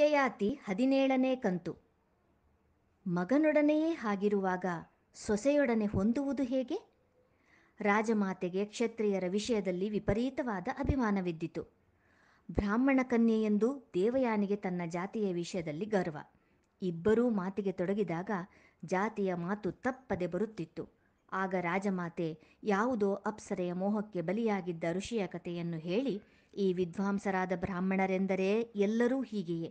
ಯಯಾತಿ ಹದಿನೇಳನೇ ಕಂತು ಮಗನೊಡನೆಯೇ ಹಾಗಿರುವಾಗ ಸೊಸೆಯೊಡನೆ ಹೊಂದುವುದು ಹೇಗೆ ರಾಜಮಾತೆಗೆ ಕ್ಷತ್ರಿಯರ ವಿಷಯದಲ್ಲಿ ವಿಪರೀತವಾದ ಅಭಿಮಾನವಿದ್ದಿತು ಬ್ರಾಹ್ಮಣ ಕನ್ಯೆಯೆಂದು ದೇವಯಾನಿಗೆ ತನ್ನ ಜಾತಿಯ ವಿಷಯದಲ್ಲಿ ಗರ್ವ ಇಬ್ಬರೂ ಮಾತಿಗೆ ತೊಡಗಿದಾಗ ಜಾತಿಯ ಮಾತು ತಪ್ಪದೆ ಬರುತ್ತಿತ್ತು ಆಗ ರಾಜಮಾತೆ ಯಾವುದೋ ಅಪ್ಸರೆಯ ಮೋಹಕ್ಕೆ ಬಲಿಯಾಗಿದ್ದ ಋಷಿಯ ಕಥೆಯನ್ನು ಹೇಳಿ ಈ ವಿದ್ವಾಂಸರಾದ ಬ್ರಾಹ್ಮಣರೆಂದರೆ ಎಲ್ಲರೂ ಹೀಗೆಯೇ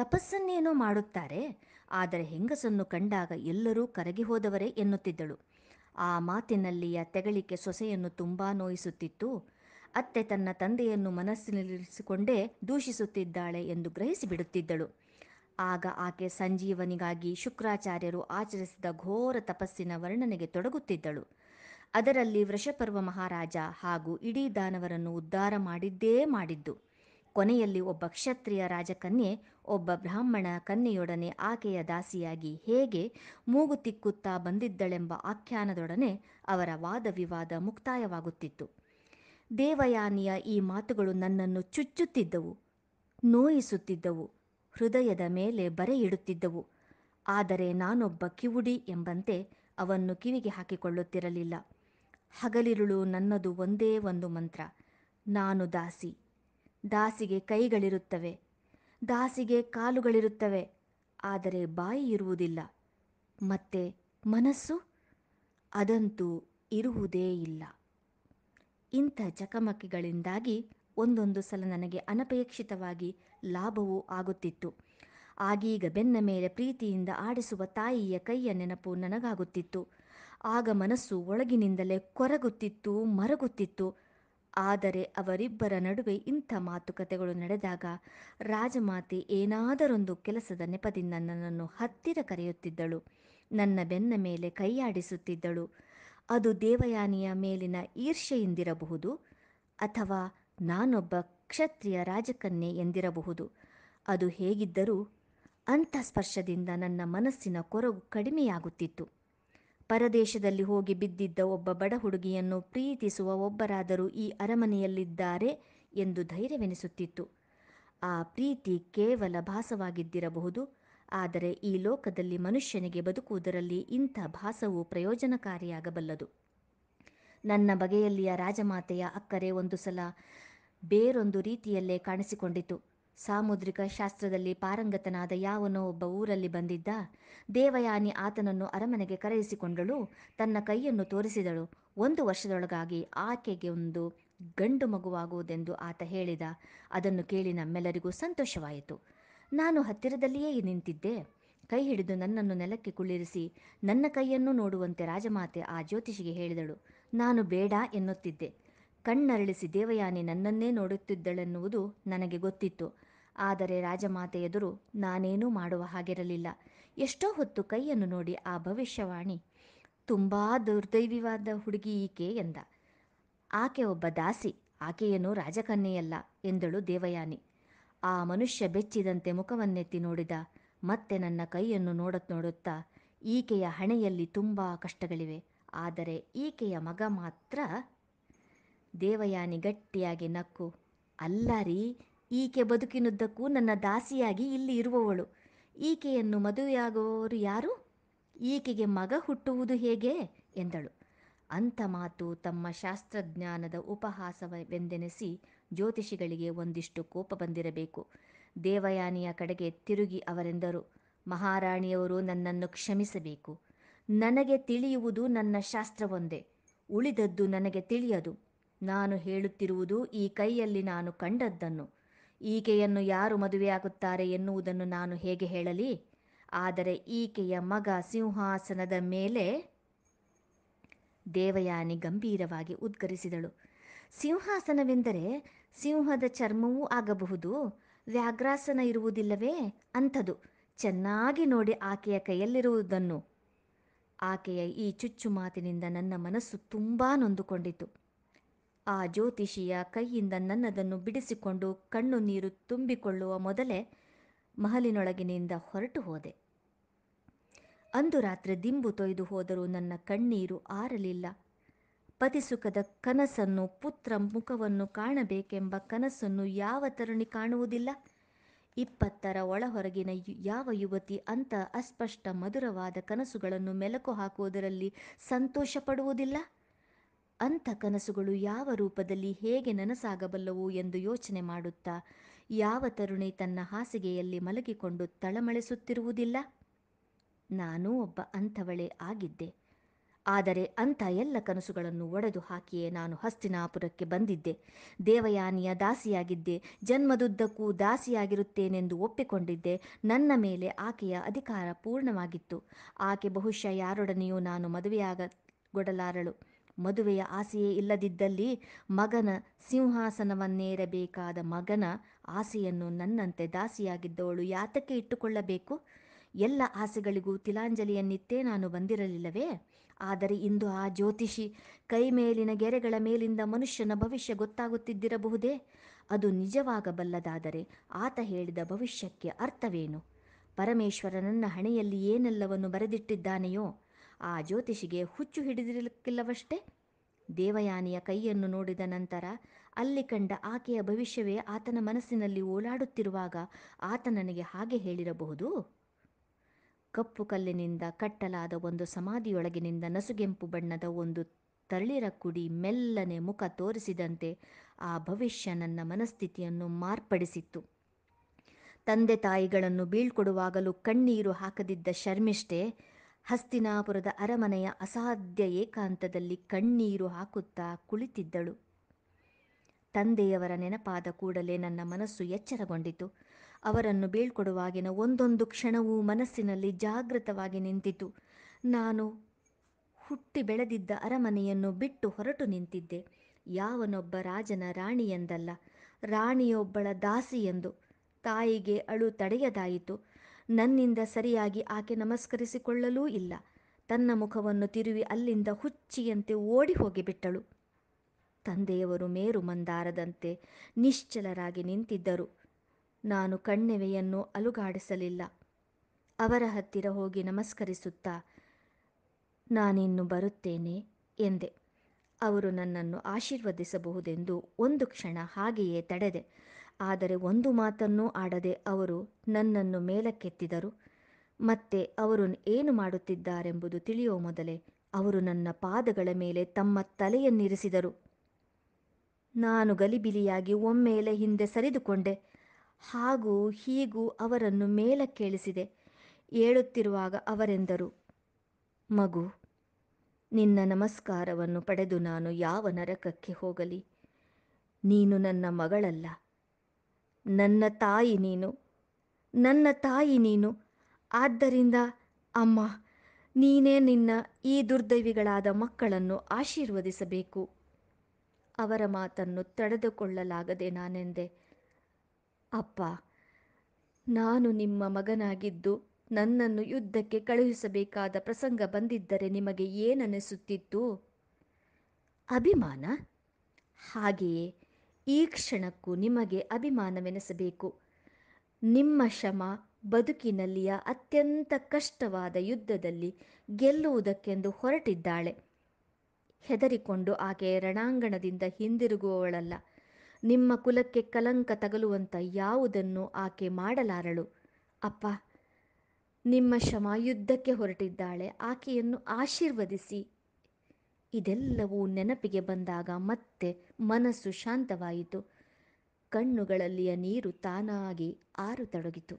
ತಪಸ್ಸನ್ನೇನೋ ಮಾಡುತ್ತಾರೆ ಆದರೆ ಹೆಂಗಸನ್ನು ಕಂಡಾಗ ಎಲ್ಲರೂ ಕರಗಿ ಹೋದವರೇ ಎನ್ನುತ್ತಿದ್ದಳು ಆ ಮಾತಿನಲ್ಲಿಯ ತೆಗಳಿಕೆ ಸೊಸೆಯನ್ನು ತುಂಬಾ ನೋಯಿಸುತ್ತಿತ್ತು ಅತ್ತೆ ತನ್ನ ತಂದೆಯನ್ನು ಮನಸ್ಸಿನಲ್ಲಿರಿಸಿಕೊಂಡೇ ದೂಷಿಸುತ್ತಿದ್ದಾಳೆ ಎಂದು ಗ್ರಹಿಸಿ ಬಿಡುತ್ತಿದ್ದಳು ಆಗ ಆಕೆ ಸಂಜೀವನಿಗಾಗಿ ಶುಕ್ರಾಚಾರ್ಯರು ಆಚರಿಸಿದ ಘೋರ ತಪಸ್ಸಿನ ವರ್ಣನೆಗೆ ತೊಡಗುತ್ತಿದ್ದಳು ಅದರಲ್ಲಿ ವೃಷಪರ್ವ ಮಹಾರಾಜ ಹಾಗೂ ಇಡೀ ದಾನವರನ್ನು ಉದ್ಧಾರ ಮಾಡಿದ್ದೇ ಮಾಡಿದ್ದು ಕೊನೆಯಲ್ಲಿ ಒಬ್ಬ ಕ್ಷತ್ರಿಯ ರಾಜಕನ್ಯೆ ಒಬ್ಬ ಬ್ರಾಹ್ಮಣ ಕನ್ಯೆಯೊಡನೆ ಆಕೆಯ ದಾಸಿಯಾಗಿ ಹೇಗೆ ಮೂಗು ತಿಕ್ಕುತ್ತಾ ಬಂದಿದ್ದಳೆಂಬ ಆಖ್ಯಾನದೊಡನೆ ಅವರ ವಾದ ವಿವಾದ ಮುಕ್ತಾಯವಾಗುತ್ತಿತ್ತು ದೇವಯಾನಿಯ ಈ ಮಾತುಗಳು ನನ್ನನ್ನು ಚುಚ್ಚುತ್ತಿದ್ದವು ನೋಯಿಸುತ್ತಿದ್ದವು ಹೃದಯದ ಮೇಲೆ ಬರೆಯಿಡುತ್ತಿದ್ದವು ಆದರೆ ನಾನೊಬ್ಬ ಕಿವುಡಿ ಎಂಬಂತೆ ಅವನ್ನು ಕಿವಿಗೆ ಹಾಕಿಕೊಳ್ಳುತ್ತಿರಲಿಲ್ಲ ಹಗಲಿರುಳು ನನ್ನದು ಒಂದೇ ಒಂದು ಮಂತ್ರ ನಾನು ದಾಸಿ ದಾಸಿಗೆ ಕೈಗಳಿರುತ್ತವೆ ದಾಸಿಗೆ ಕಾಲುಗಳಿರುತ್ತವೆ ಆದರೆ ಬಾಯಿ ಇರುವುದಿಲ್ಲ ಮತ್ತೆ ಮನಸ್ಸು ಅದಂತೂ ಇರುವುದೇ ಇಲ್ಲ ಇಂಥ ಚಕಮಕಿಗಳಿಂದಾಗಿ ಒಂದೊಂದು ಸಲ ನನಗೆ ಅನಪೇಕ್ಷಿತವಾಗಿ ಲಾಭವೂ ಆಗುತ್ತಿತ್ತು ಆಗೀಗ ಬೆನ್ನ ಮೇಲೆ ಪ್ರೀತಿಯಿಂದ ಆಡಿಸುವ ತಾಯಿಯ ಕೈಯ ನೆನಪು ನನಗಾಗುತ್ತಿತ್ತು ಆಗ ಮನಸ್ಸು ಒಳಗಿನಿಂದಲೇ ಕೊರಗುತ್ತಿತ್ತು ಮರಗುತ್ತಿತ್ತು ಆದರೆ ಅವರಿಬ್ಬರ ನಡುವೆ ಇಂಥ ಮಾತುಕತೆಗಳು ನಡೆದಾಗ ರಾಜಮಾತೆ ಏನಾದರೊಂದು ಕೆಲಸದ ನೆಪದಿಂದ ನನ್ನನ್ನು ಹತ್ತಿರ ಕರೆಯುತ್ತಿದ್ದಳು ನನ್ನ ಬೆನ್ನ ಮೇಲೆ ಕೈಯಾಡಿಸುತ್ತಿದ್ದಳು ಅದು ದೇವಯಾನಿಯ ಮೇಲಿನ ಈರ್ಷೆಯಿಂದಿರಬಹುದು ಅಥವಾ ನಾನೊಬ್ಬ ಕ್ಷತ್ರಿಯ ರಾಜಕನ್ಯೆ ಎಂದಿರಬಹುದು ಅದು ಹೇಗಿದ್ದರೂ ಅಂಥ ಸ್ಪರ್ಶದಿಂದ ನನ್ನ ಮನಸ್ಸಿನ ಕೊರಗು ಕಡಿಮೆಯಾಗುತ್ತಿತ್ತು ಪರದೇಶದಲ್ಲಿ ಹೋಗಿ ಬಿದ್ದಿದ್ದ ಒಬ್ಬ ಬಡ ಹುಡುಗಿಯನ್ನು ಪ್ರೀತಿಸುವ ಒಬ್ಬರಾದರೂ ಈ ಅರಮನೆಯಲ್ಲಿದ್ದಾರೆ ಎಂದು ಧೈರ್ಯವೆನಿಸುತ್ತಿತ್ತು ಆ ಪ್ರೀತಿ ಕೇವಲ ಭಾಸವಾಗಿದ್ದಿರಬಹುದು ಆದರೆ ಈ ಲೋಕದಲ್ಲಿ ಮನುಷ್ಯನಿಗೆ ಬದುಕುವುದರಲ್ಲಿ ಇಂಥ ಭಾಸವು ಪ್ರಯೋಜನಕಾರಿಯಾಗಬಲ್ಲದು ನನ್ನ ಬಗೆಯಲ್ಲಿಯ ರಾಜಮಾತೆಯ ಅಕ್ಕರೆ ಒಂದು ಸಲ ಬೇರೊಂದು ರೀತಿಯಲ್ಲೇ ಕಾಣಿಸಿಕೊಂಡಿತು ಸಾಮುದ್ರಿಕ ಶಾಸ್ತ್ರದಲ್ಲಿ ಪಾರಂಗತನಾದ ಯಾವನೋ ಒಬ್ಬ ಊರಲ್ಲಿ ಬಂದಿದ್ದ ದೇವಯಾನಿ ಆತನನ್ನು ಅರಮನೆಗೆ ಕರೆಯಿಸಿಕೊಂಡಳು ತನ್ನ ಕೈಯನ್ನು ತೋರಿಸಿದಳು ಒಂದು ವರ್ಷದೊಳಗಾಗಿ ಆಕೆಗೆ ಒಂದು ಗಂಡು ಮಗುವಾಗುವುದೆಂದು ಆತ ಹೇಳಿದ ಅದನ್ನು ಕೇಳಿ ನಮ್ಮೆಲ್ಲರಿಗೂ ಸಂತೋಷವಾಯಿತು ನಾನು ಹತ್ತಿರದಲ್ಲಿಯೇ ನಿಂತಿದ್ದೆ ಕೈ ಹಿಡಿದು ನನ್ನನ್ನು ನೆಲಕ್ಕೆ ಕುಳ್ಳಿರಿಸಿ ನನ್ನ ಕೈಯನ್ನು ನೋಡುವಂತೆ ರಾಜಮಾತೆ ಆ ಜ್ಯೋತಿಷಿಗೆ ಹೇಳಿದಳು ನಾನು ಬೇಡ ಎನ್ನುತ್ತಿದ್ದೆ ಕಣ್ಣರಳಿಸಿ ದೇವಯಾನಿ ನನ್ನನ್ನೇ ನೋಡುತ್ತಿದ್ದಳೆನ್ನುವುದು ನನಗೆ ಗೊತ್ತಿತ್ತು ಆದರೆ ರಾಜಮಾತೆ ಎದುರು ನಾನೇನೂ ಮಾಡುವ ಹಾಗಿರಲಿಲ್ಲ ಎಷ್ಟೋ ಹೊತ್ತು ಕೈಯನ್ನು ನೋಡಿ ಆ ಭವಿಷ್ಯವಾಣಿ ತುಂಬಾ ದುರ್ದೈವಿವಾದ ಹುಡುಗಿ ಈಕೆ ಎಂದ ಆಕೆ ಒಬ್ಬ ದಾಸಿ ಆಕೆಯನ್ನು ರಾಜಕನ್ಯೆಯಲ್ಲ ಎಂದಳು ದೇವಯಾನಿ ಆ ಮನುಷ್ಯ ಬೆಚ್ಚಿದಂತೆ ಮುಖವನ್ನೆತ್ತಿ ನೋಡಿದ ಮತ್ತೆ ನನ್ನ ಕೈಯನ್ನು ನೋಡತ್ ನೋಡುತ್ತಾ ಈಕೆಯ ಹಣೆಯಲ್ಲಿ ತುಂಬಾ ಕಷ್ಟಗಳಿವೆ ಆದರೆ ಈಕೆಯ ಮಗ ಮಾತ್ರ ದೇವಯಾನಿ ಗಟ್ಟಿಯಾಗಿ ನಕ್ಕು ಅಲ್ಲ ರೀ ಈಕೆ ಬದುಕಿನುದ್ದಕ್ಕೂ ನನ್ನ ದಾಸಿಯಾಗಿ ಇಲ್ಲಿ ಇರುವವಳು ಈಕೆಯನ್ನು ಮದುವೆಯಾಗುವವರು ಯಾರು ಈಕೆಗೆ ಮಗ ಹುಟ್ಟುವುದು ಹೇಗೆ ಎಂದಳು ಅಂಥ ಮಾತು ತಮ್ಮ ಶಾಸ್ತ್ರಜ್ಞಾನದ ಉಪಹಾಸವೆಂದೆನಿಸಿ ಜ್ಯೋತಿಷಿಗಳಿಗೆ ಒಂದಿಷ್ಟು ಕೋಪ ಬಂದಿರಬೇಕು ದೇವಯಾನಿಯ ಕಡೆಗೆ ತಿರುಗಿ ಅವರೆಂದರು ಮಹಾರಾಣಿಯವರು ನನ್ನನ್ನು ಕ್ಷಮಿಸಬೇಕು ನನಗೆ ತಿಳಿಯುವುದು ನನ್ನ ಶಾಸ್ತ್ರವೊಂದೇ ಉಳಿದದ್ದು ನನಗೆ ತಿಳಿಯದು ನಾನು ಹೇಳುತ್ತಿರುವುದು ಈ ಕೈಯಲ್ಲಿ ನಾನು ಕಂಡದ್ದನ್ನು ಈಕೆಯನ್ನು ಯಾರು ಮದುವೆಯಾಗುತ್ತಾರೆ ಎನ್ನುವುದನ್ನು ನಾನು ಹೇಗೆ ಹೇಳಲಿ ಆದರೆ ಈಕೆಯ ಮಗ ಸಿಂಹಾಸನದ ಮೇಲೆ ದೇವಯಾನಿ ಗಂಭೀರವಾಗಿ ಉದ್ಗರಿಸಿದಳು ಸಿಂಹಾಸನವೆಂದರೆ ಸಿಂಹದ ಚರ್ಮವೂ ಆಗಬಹುದು ವ್ಯಾಘ್ರಾಸನ ಇರುವುದಿಲ್ಲವೇ ಅಂಥದು ಚೆನ್ನಾಗಿ ನೋಡಿ ಆಕೆಯ ಕೈಯಲ್ಲಿರುವುದನ್ನು ಆಕೆಯ ಈ ಚುಚ್ಚು ಮಾತಿನಿಂದ ನನ್ನ ಮನಸ್ಸು ತುಂಬಾ ನೊಂದುಕೊಂಡಿತು ಆ ಜ್ಯೋತಿಷಿಯ ಕೈಯಿಂದ ನನ್ನದನ್ನು ಬಿಡಿಸಿಕೊಂಡು ಕಣ್ಣು ನೀರು ತುಂಬಿಕೊಳ್ಳುವ ಮೊದಲೇ ಮಹಲಿನೊಳಗಿನಿಂದ ಹೊರಟು ಹೋದೆ ಅಂದು ರಾತ್ರಿ ದಿಂಬು ತೊಯ್ದು ಹೋದರೂ ನನ್ನ ಕಣ್ಣೀರು ಆರಲಿಲ್ಲ ಪತಿಸುಖದ ಕನಸನ್ನು ಪುತ್ರ ಮುಖವನ್ನು ಕಾಣಬೇಕೆಂಬ ಕನಸನ್ನು ಯಾವ ತರುಣಿ ಕಾಣುವುದಿಲ್ಲ ಇಪ್ಪತ್ತರ ಒಳಹೊರಗಿನ ಯಾವ ಯುವತಿ ಅಂತ ಅಸ್ಪಷ್ಟ ಮಧುರವಾದ ಕನಸುಗಳನ್ನು ಮೆಲುಕು ಹಾಕುವುದರಲ್ಲಿ ಸಂತೋಷ ಪಡುವುದಿಲ್ಲ ಅಂಥ ಕನಸುಗಳು ಯಾವ ರೂಪದಲ್ಲಿ ಹೇಗೆ ನನಸಾಗಬಲ್ಲವು ಎಂದು ಯೋಚನೆ ಮಾಡುತ್ತಾ ಯಾವ ತರುಣಿ ತನ್ನ ಹಾಸಿಗೆಯಲ್ಲಿ ಮಲಗಿಕೊಂಡು ತಳಮಳಿಸುತ್ತಿರುವುದಿಲ್ಲ ನಾನೂ ಒಬ್ಬ ಅಂಥವಳೇ ಆಗಿದ್ದೆ ಆದರೆ ಅಂಥ ಎಲ್ಲ ಕನಸುಗಳನ್ನು ಒಡೆದು ಹಾಕಿಯೇ ನಾನು ಹಸ್ತಿನಾಪುರಕ್ಕೆ ಬಂದಿದ್ದೆ ದೇವಯಾನಿಯ ದಾಸಿಯಾಗಿದ್ದೆ ಜನ್ಮದುದ್ದಕ್ಕೂ ದಾಸಿಯಾಗಿರುತ್ತೇನೆಂದು ಒಪ್ಪಿಕೊಂಡಿದ್ದೆ ನನ್ನ ಮೇಲೆ ಆಕೆಯ ಅಧಿಕಾರ ಪೂರ್ಣವಾಗಿತ್ತು ಆಕೆ ಬಹುಶಃ ಯಾರೊಡನೆಯೂ ನಾನು ಮದುವೆಯಾಗಗೊಡಲಾರಳು ಮದುವೆಯ ಆಸೆಯೇ ಇಲ್ಲದಿದ್ದಲ್ಲಿ ಮಗನ ಸಿಂಹಾಸನವನ್ನೇರಬೇಕಾದ ಮಗನ ಆಸೆಯನ್ನು ನನ್ನಂತೆ ದಾಸಿಯಾಗಿದ್ದವಳು ಯಾತಕ್ಕೆ ಇಟ್ಟುಕೊಳ್ಳಬೇಕು ಎಲ್ಲ ಆಸೆಗಳಿಗೂ ತಿಲಾಂಜಲಿಯನ್ನಿತ್ತೇ ನಾನು ಬಂದಿರಲಿಲ್ಲವೇ ಆದರೆ ಇಂದು ಆ ಜ್ಯೋತಿಷಿ ಕೈ ಮೇಲಿನ ಗೆರೆಗಳ ಮೇಲಿಂದ ಮನುಷ್ಯನ ಭವಿಷ್ಯ ಗೊತ್ತಾಗುತ್ತಿದ್ದಿರಬಹುದೇ ಅದು ನಿಜವಾಗಬಲ್ಲದಾದರೆ ಆತ ಹೇಳಿದ ಭವಿಷ್ಯಕ್ಕೆ ಅರ್ಥವೇನು ಪರಮೇಶ್ವರ ನನ್ನ ಹಣೆಯಲ್ಲಿ ಏನೆಲ್ಲವನ್ನು ಬರೆದಿಟ್ಟಿದ್ದಾನೆಯೋ ಆ ಜ್ಯೋತಿಷಿಗೆ ಹುಚ್ಚು ಹಿಡಿದಿರಲಿಕ್ಕಿಲ್ಲವಷ್ಟೆ ದೇವಯಾನಿಯ ಕೈಯನ್ನು ನೋಡಿದ ನಂತರ ಅಲ್ಲಿ ಕಂಡ ಆಕೆಯ ಭವಿಷ್ಯವೇ ಆತನ ಮನಸ್ಸಿನಲ್ಲಿ ಓಲಾಡುತ್ತಿರುವಾಗ ಆತ ನನಗೆ ಹಾಗೆ ಹೇಳಿರಬಹುದು ಕಪ್ಪು ಕಲ್ಲಿನಿಂದ ಕಟ್ಟಲಾದ ಒಂದು ಸಮಾಧಿಯೊಳಗಿನಿಂದ ನಸುಗೆಂಪು ಬಣ್ಣದ ಒಂದು ತರಳಿರ ಕುಡಿ ಮೆಲ್ಲನೆ ಮುಖ ತೋರಿಸಿದಂತೆ ಆ ಭವಿಷ್ಯ ನನ್ನ ಮನಸ್ಥಿತಿಯನ್ನು ಮಾರ್ಪಡಿಸಿತ್ತು ತಂದೆ ತಾಯಿಗಳನ್ನು ಬೀಳ್ಕೊಡುವಾಗಲೂ ಕಣ್ಣೀರು ಹಾಕದಿದ್ದ ಶರ್ಮಿಷ್ಠೆ ಹಸ್ತಿನಾಪುರದ ಅರಮನೆಯ ಅಸಾಧ್ಯ ಏಕಾಂತದಲ್ಲಿ ಕಣ್ಣೀರು ಹಾಕುತ್ತಾ ಕುಳಿತಿದ್ದಳು ತಂದೆಯವರ ನೆನಪಾದ ಕೂಡಲೇ ನನ್ನ ಮನಸ್ಸು ಎಚ್ಚರಗೊಂಡಿತು ಅವರನ್ನು ಬೀಳ್ಕೊಡುವಾಗಿನ ಒಂದೊಂದು ಕ್ಷಣವೂ ಮನಸ್ಸಿನಲ್ಲಿ ಜಾಗೃತವಾಗಿ ನಿಂತಿತು ನಾನು ಹುಟ್ಟಿ ಬೆಳೆದಿದ್ದ ಅರಮನೆಯನ್ನು ಬಿಟ್ಟು ಹೊರಟು ನಿಂತಿದ್ದೆ ಯಾವನೊಬ್ಬ ರಾಜನ ರಾಣಿಯೆಂದಲ್ಲ ರಾಣಿಯೊಬ್ಬಳ ದಾಸಿಯೆಂದು ತಾಯಿಗೆ ಅಳು ತಡೆಯದಾಯಿತು ನನ್ನಿಂದ ಸರಿಯಾಗಿ ಆಕೆ ನಮಸ್ಕರಿಸಿಕೊಳ್ಳಲೂ ಇಲ್ಲ ತನ್ನ ಮುಖವನ್ನು ತಿರುವಿ ಅಲ್ಲಿಂದ ಹುಚ್ಚಿಯಂತೆ ಓಡಿ ಹೋಗಿಬಿಟ್ಟಳು ತಂದೆಯವರು ಮೇರು ಮಂದಾರದಂತೆ ನಿಶ್ಚಲರಾಗಿ ನಿಂತಿದ್ದರು ನಾನು ಕಣ್ಣೆವೆಯನ್ನು ಅಲುಗಾಡಿಸಲಿಲ್ಲ ಅವರ ಹತ್ತಿರ ಹೋಗಿ ನಮಸ್ಕರಿಸುತ್ತಾ ನಾನಿನ್ನು ಬರುತ್ತೇನೆ ಎಂದೆ ಅವರು ನನ್ನನ್ನು ಆಶೀರ್ವದಿಸಬಹುದೆಂದು ಒಂದು ಕ್ಷಣ ಹಾಗೆಯೇ ತಡೆದೆ ಆದರೆ ಒಂದು ಮಾತನ್ನೂ ಆಡದೆ ಅವರು ನನ್ನನ್ನು ಮೇಲಕ್ಕೆತ್ತಿದರು ಮತ್ತೆ ಅವರು ಏನು ಮಾಡುತ್ತಿದ್ದಾರೆಂಬುದು ತಿಳಿಯುವ ಮೊದಲೇ ಅವರು ನನ್ನ ಪಾದಗಳ ಮೇಲೆ ತಮ್ಮ ತಲೆಯನ್ನಿರಿಸಿದರು ನಾನು ಗಲಿಬಿಲಿಯಾಗಿ ಒಮ್ಮೆಲೆ ಹಿಂದೆ ಸರಿದುಕೊಂಡೆ ಹಾಗೂ ಹೀಗೂ ಅವರನ್ನು ಮೇಲಕ್ಕೇಳಿಸಿದೆ ಏಳುತ್ತಿರುವಾಗ ಅವರೆಂದರು ಮಗು ನಿನ್ನ ನಮಸ್ಕಾರವನ್ನು ಪಡೆದು ನಾನು ಯಾವ ನರಕಕ್ಕೆ ಹೋಗಲಿ ನೀನು ನನ್ನ ಮಗಳಲ್ಲ ನನ್ನ ತಾಯಿ ನೀನು ನನ್ನ ತಾಯಿ ನೀನು ಆದ್ದರಿಂದ ಅಮ್ಮ ನೀನೇ ನಿನ್ನ ಈ ದುರ್ದೈವಿಗಳಾದ ಮಕ್ಕಳನ್ನು ಆಶೀರ್ವದಿಸಬೇಕು ಅವರ ಮಾತನ್ನು ತಡೆದುಕೊಳ್ಳಲಾಗದೆ ನಾನೆಂದೆ ಅಪ್ಪ ನಾನು ನಿಮ್ಮ ಮಗನಾಗಿದ್ದು ನನ್ನನ್ನು ಯುದ್ಧಕ್ಕೆ ಕಳುಹಿಸಬೇಕಾದ ಪ್ರಸಂಗ ಬಂದಿದ್ದರೆ ನಿಮಗೆ ಏನನಿಸುತ್ತಿತ್ತು ಅಭಿಮಾನ ಹಾಗೆಯೇ ಈ ಕ್ಷಣಕ್ಕೂ ನಿಮಗೆ ಅಭಿಮಾನವೆನಿಸಬೇಕು ನಿಮ್ಮ ಶ್ರಮ ಬದುಕಿನಲ್ಲಿಯ ಅತ್ಯಂತ ಕಷ್ಟವಾದ ಯುದ್ಧದಲ್ಲಿ ಗೆಲ್ಲುವುದಕ್ಕೆಂದು ಹೊರಟಿದ್ದಾಳೆ ಹೆದರಿಕೊಂಡು ಆಕೆ ರಣಾಂಗಣದಿಂದ ಹಿಂದಿರುಗುವವಳಲ್ಲ ನಿಮ್ಮ ಕುಲಕ್ಕೆ ಕಲಂಕ ತಗಲುವಂಥ ಯಾವುದನ್ನು ಆಕೆ ಮಾಡಲಾರಳು ಅಪ್ಪ ನಿಮ್ಮ ಶ್ರಮ ಯುದ್ಧಕ್ಕೆ ಹೊರಟಿದ್ದಾಳೆ ಆಕೆಯನ್ನು ಆಶೀರ್ವದಿಸಿ ಇದೆಲ್ಲವೂ ನೆನಪಿಗೆ ಬಂದಾಗ ಮತ್ತೆ ಮನಸ್ಸು ಶಾಂತವಾಯಿತು ಕಣ್ಣುಗಳಲ್ಲಿಯ ನೀರು ತಾನಾಗಿ ಆರುತೊಡಗಿತು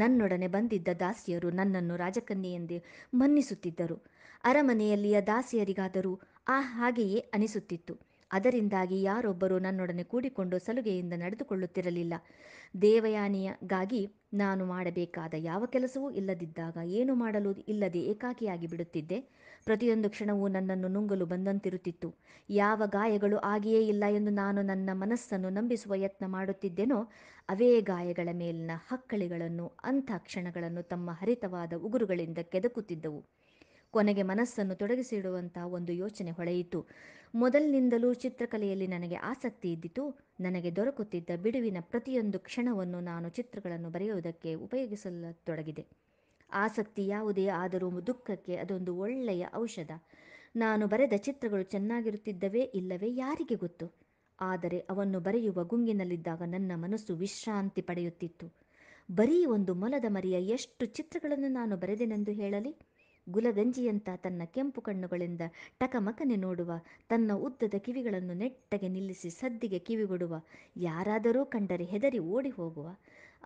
ನನ್ನೊಡನೆ ಬಂದಿದ್ದ ದಾಸಿಯರು ನನ್ನನ್ನು ರಾಜಕನ್ಯೆಯೆಂದೇ ಮನ್ನಿಸುತ್ತಿದ್ದರು ಅರಮನೆಯಲ್ಲಿಯ ದಾಸಿಯರಿಗಾದರೂ ಆ ಹಾಗೆಯೇ ಅನಿಸುತ್ತಿತ್ತು ಅದರಿಂದಾಗಿ ಯಾರೊಬ್ಬರು ನನ್ನೊಡನೆ ಕೂಡಿಕೊಂಡು ಸಲುಗೆಯಿಂದ ನಡೆದುಕೊಳ್ಳುತ್ತಿರಲಿಲ್ಲ ದೇವಯಾನಿಯಗಾಗಿ ನಾನು ಮಾಡಬೇಕಾದ ಯಾವ ಕೆಲಸವೂ ಇಲ್ಲದಿದ್ದಾಗ ಏನು ಮಾಡಲು ಇಲ್ಲದೆ ಏಕಾಕಿಯಾಗಿ ಬಿಡುತ್ತಿದ್ದೆ ಪ್ರತಿಯೊಂದು ಕ್ಷಣವೂ ನನ್ನನ್ನು ನುಂಗಲು ಬಂದಂತಿರುತ್ತಿತ್ತು ಯಾವ ಗಾಯಗಳು ಆಗಿಯೇ ಇಲ್ಲ ಎಂದು ನಾನು ನನ್ನ ಮನಸ್ಸನ್ನು ನಂಬಿಸುವ ಯತ್ನ ಮಾಡುತ್ತಿದ್ದೇನೋ ಅವೇ ಗಾಯಗಳ ಮೇಲಿನ ಹಕ್ಕಳಿಗಳನ್ನು ಅಂಥ ಕ್ಷಣಗಳನ್ನು ತಮ್ಮ ಹರಿತವಾದ ಉಗುರುಗಳಿಂದ ಕೆದಕುತ್ತಿದ್ದವು ಕೊನೆಗೆ ಮನಸ್ಸನ್ನು ತೊಡಗಿಸಿಡುವಂತಹ ಒಂದು ಯೋಚನೆ ಹೊಳೆಯಿತು ಮೊದಲಿನಿಂದಲೂ ಚಿತ್ರಕಲೆಯಲ್ಲಿ ನನಗೆ ಆಸಕ್ತಿ ಇದ್ದಿತು ನನಗೆ ದೊರಕುತ್ತಿದ್ದ ಬಿಡುವಿನ ಪ್ರತಿಯೊಂದು ಕ್ಷಣವನ್ನು ನಾನು ಚಿತ್ರಗಳನ್ನು ಬರೆಯುವುದಕ್ಕೆ ಉಪಯೋಗಿಸಲತೊಡಗಿದೆ ಆಸಕ್ತಿ ಯಾವುದೇ ಆದರೂ ದುಃಖಕ್ಕೆ ಅದೊಂದು ಒಳ್ಳೆಯ ಔಷಧ ನಾನು ಬರೆದ ಚಿತ್ರಗಳು ಚೆನ್ನಾಗಿರುತ್ತಿದ್ದವೇ ಇಲ್ಲವೇ ಯಾರಿಗೆ ಗೊತ್ತು ಆದರೆ ಅವನ್ನು ಬರೆಯುವ ಗುಂಗಿನಲ್ಲಿದ್ದಾಗ ನನ್ನ ಮನಸ್ಸು ವಿಶ್ರಾಂತಿ ಪಡೆಯುತ್ತಿತ್ತು ಬರೀ ಒಂದು ಮೊಲದ ಮರಿಯ ಎಷ್ಟು ಚಿತ್ರಗಳನ್ನು ನಾನು ಬರೆದೆನೆಂದು ಹೇಳಲಿ ಗುಲಗಂಜಿಯಂತ ತನ್ನ ಕೆಂಪು ಕಣ್ಣುಗಳಿಂದ ಟಕಮಕನೆ ನೋಡುವ ತನ್ನ ಉದ್ದದ ಕಿವಿಗಳನ್ನು ನೆಟ್ಟಗೆ ನಿಲ್ಲಿಸಿ ಸದ್ದಿಗೆ ಕಿವಿಗೊಡುವ ಯಾರಾದರೂ ಕಂಡರೆ ಹೆದರಿ ಓಡಿ ಹೋಗುವ